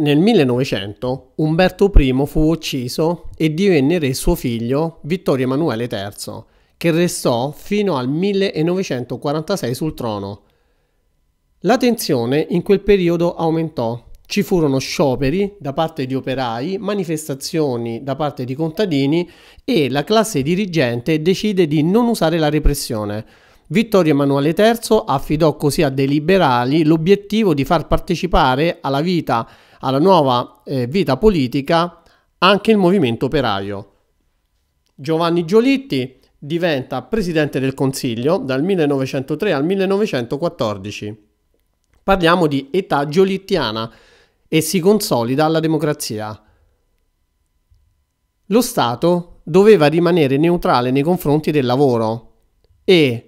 Nel 1900 Umberto I fu ucciso e divenne re suo figlio Vittorio Emanuele III, che restò fino al 1946 sul trono. La tensione in quel periodo aumentò. Ci furono scioperi da parte di operai, manifestazioni da parte di contadini e la classe dirigente decide di non usare la repressione. Vittorio Emanuele III affidò così a dei liberali l'obiettivo di far partecipare alla vita alla nuova eh, vita politica anche il movimento operaio. Giovanni Giolitti diventa presidente del Consiglio dal 1903 al 1914. Parliamo di età giolittiana e si consolida la democrazia. Lo Stato doveva rimanere neutrale nei confronti del lavoro e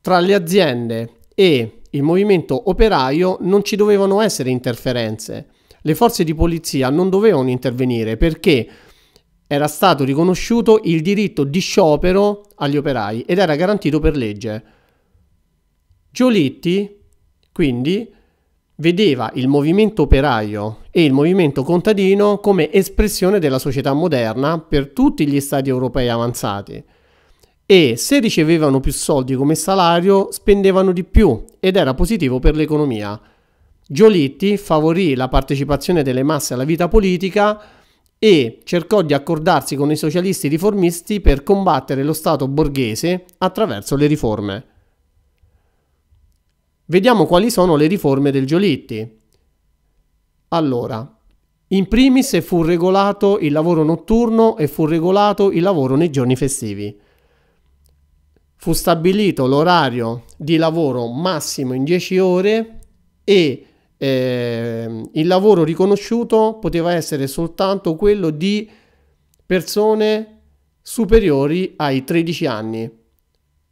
tra le aziende e il movimento operaio non ci dovevano essere interferenze. Le forze di polizia non dovevano intervenire perché era stato riconosciuto il diritto di sciopero agli operai ed era garantito per legge. Giolitti, quindi, vedeva il movimento operaio e il movimento contadino come espressione della società moderna per tutti gli stati europei avanzati e se ricevevano più soldi come salario spendevano di più ed era positivo per l'economia. Giolitti favorì la partecipazione delle masse alla vita politica e cercò di accordarsi con i socialisti riformisti per combattere lo Stato borghese attraverso le riforme. Vediamo quali sono le riforme del Giolitti. Allora, in primis fu regolato il lavoro notturno e fu regolato il lavoro nei giorni festivi fu stabilito l'orario di lavoro massimo in 10 ore e eh, il lavoro riconosciuto poteva essere soltanto quello di persone superiori ai 13 anni.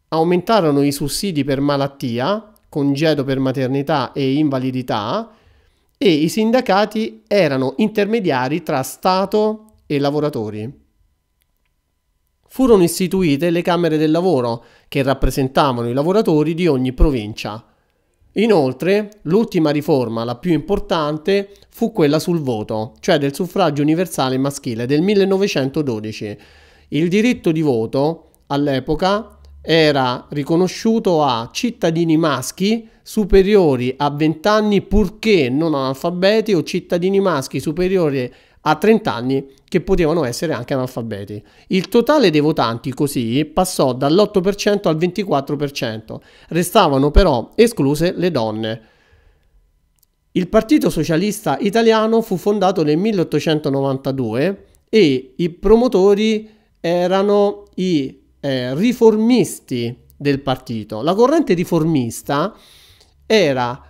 Aumentarono i sussidi per malattia, congedo per maternità e invalidità e i sindacati erano intermediari tra Stato e lavoratori furono istituite le Camere del Lavoro, che rappresentavano i lavoratori di ogni provincia. Inoltre, l'ultima riforma, la più importante, fu quella sul voto, cioè del suffragio universale maschile del 1912. Il diritto di voto, all'epoca, era riconosciuto a cittadini maschi superiori a 20 anni purché non analfabeti o cittadini maschi superiori a 30 anni che potevano essere anche analfabeti. Il totale dei votanti così passò dall'8% al 24%, restavano però escluse le donne. Il Partito Socialista Italiano fu fondato nel 1892 e i promotori erano i eh, riformisti del partito. La corrente riformista era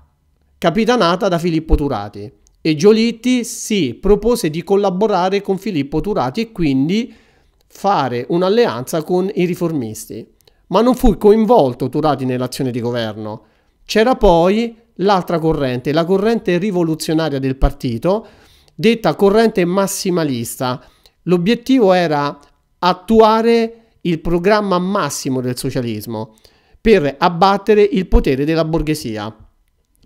capitanata da Filippo Turati e Giolitti si propose di collaborare con Filippo Turati e quindi fare un'alleanza con i riformisti. Ma non fu coinvolto Turati nell'azione di governo. C'era poi l'altra corrente, la corrente rivoluzionaria del partito, detta corrente massimalista. L'obiettivo era attuare il programma massimo del socialismo per abbattere il potere della borghesia.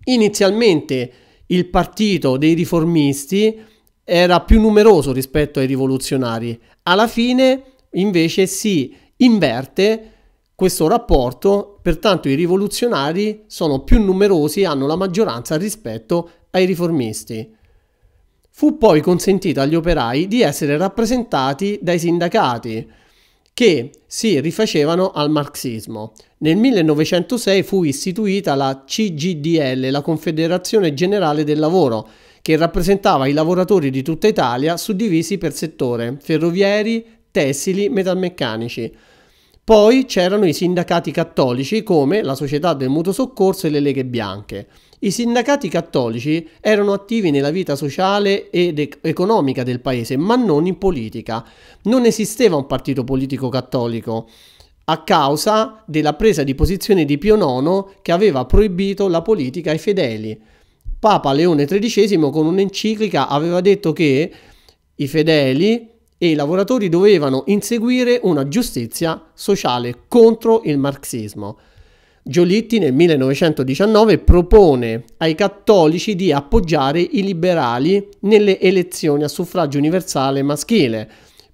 Inizialmente il partito dei riformisti era più numeroso rispetto ai rivoluzionari. Alla fine invece si inverte questo rapporto, pertanto i rivoluzionari sono più numerosi e hanno la maggioranza rispetto ai riformisti. Fu poi consentito agli operai di essere rappresentati dai sindacati che si rifacevano al marxismo. Nel 1906 fu istituita la CGDL, la Confederazione Generale del Lavoro, che rappresentava i lavoratori di tutta Italia suddivisi per settore, ferrovieri, tessili, metalmeccanici. Poi c'erano i sindacati cattolici come la Società del Mutuo Soccorso e le Leghe Bianche. I sindacati cattolici erano attivi nella vita sociale ed economica del paese, ma non in politica. Non esisteva un partito politico cattolico a causa della presa di posizione di Pio IX che aveva proibito la politica ai fedeli. Papa Leone XIII con un'enciclica aveva detto che i fedeli e i lavoratori dovevano inseguire una giustizia sociale contro il marxismo. Giolitti nel 1919 propone ai cattolici di appoggiare i liberali nelle elezioni a suffragio universale maschile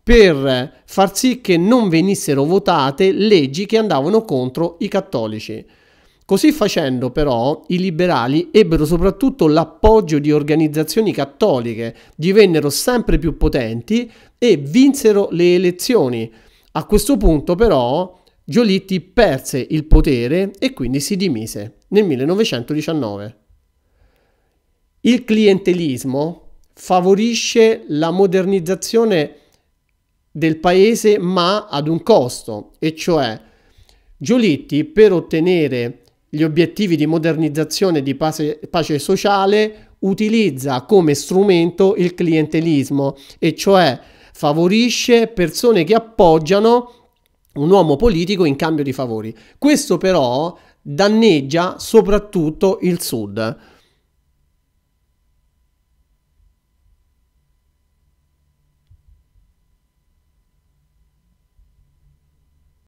per far sì che non venissero votate leggi che andavano contro i cattolici. Così facendo però i liberali ebbero soprattutto l'appoggio di organizzazioni cattoliche, divennero sempre più potenti e vinsero le elezioni. A questo punto però Giolitti perse il potere e quindi si dimise nel 1919. Il clientelismo favorisce la modernizzazione del paese ma ad un costo, e cioè Giolitti per ottenere gli obiettivi di modernizzazione e di pace, pace sociale utilizza come strumento il clientelismo, e cioè favorisce persone che appoggiano un uomo politico in cambio di favori. Questo però danneggia soprattutto il sud.